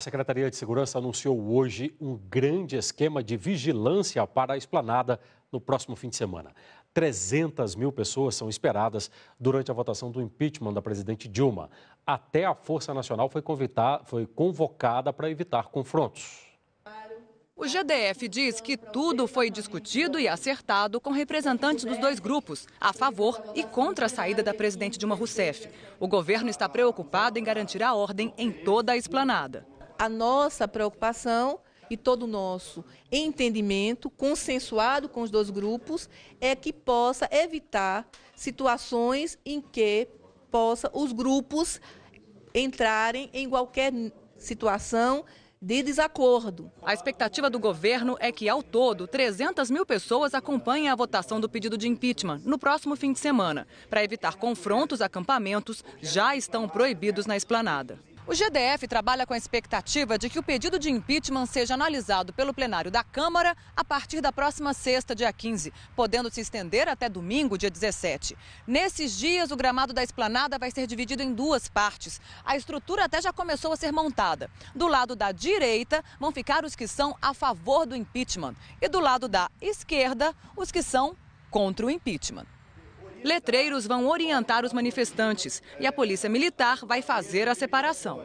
A Secretaria de Segurança anunciou hoje um grande esquema de vigilância para a esplanada no próximo fim de semana. 300 mil pessoas são esperadas durante a votação do impeachment da presidente Dilma. Até a Força Nacional foi, foi convocada para evitar confrontos. O GDF diz que tudo foi discutido e acertado com representantes dos dois grupos, a favor e contra a saída da presidente Dilma Rousseff. O governo está preocupado em garantir a ordem em toda a esplanada a nossa preocupação e todo o nosso entendimento, consensuado com os dois grupos, é que possa evitar situações em que possa os grupos entrarem em qualquer situação de desacordo. A expectativa do governo é que, ao todo, 300 mil pessoas acompanhem a votação do pedido de impeachment no próximo fim de semana. Para evitar confrontos, acampamentos já estão proibidos na esplanada. O GDF trabalha com a expectativa de que o pedido de impeachment seja analisado pelo plenário da Câmara a partir da próxima sexta, dia 15, podendo se estender até domingo, dia 17. Nesses dias, o gramado da esplanada vai ser dividido em duas partes. A estrutura até já começou a ser montada. Do lado da direita vão ficar os que são a favor do impeachment e do lado da esquerda os que são contra o impeachment. Letreiros vão orientar os manifestantes e a Polícia Militar vai fazer a separação.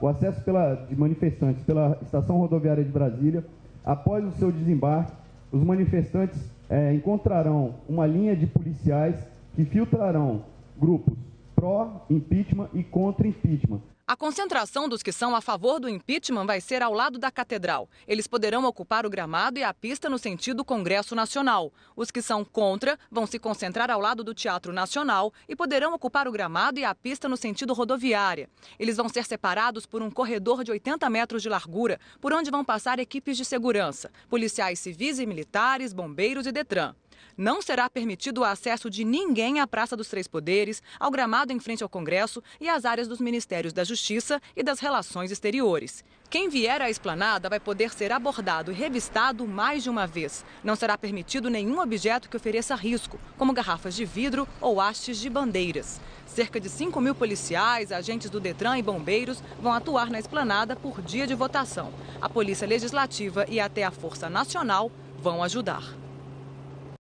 O acesso pela, de manifestantes pela Estação Rodoviária de Brasília, após o seu desembarque, os manifestantes é, encontrarão uma linha de policiais que filtrarão grupos pró-impeachment e contra-impeachment. A concentração dos que são a favor do impeachment vai ser ao lado da catedral. Eles poderão ocupar o gramado e a pista no sentido Congresso Nacional. Os que são contra vão se concentrar ao lado do Teatro Nacional e poderão ocupar o gramado e a pista no sentido rodoviária. Eles vão ser separados por um corredor de 80 metros de largura, por onde vão passar equipes de segurança, policiais civis e militares, bombeiros e Detran. Não será permitido o acesso de ninguém à Praça dos Três Poderes, ao gramado em frente ao Congresso e às áreas dos Ministérios da Justiça e das Relações Exteriores. Quem vier à esplanada vai poder ser abordado e revistado mais de uma vez. Não será permitido nenhum objeto que ofereça risco, como garrafas de vidro ou hastes de bandeiras. Cerca de 5 mil policiais, agentes do Detran e bombeiros vão atuar na esplanada por dia de votação. A Polícia Legislativa e até a Força Nacional vão ajudar.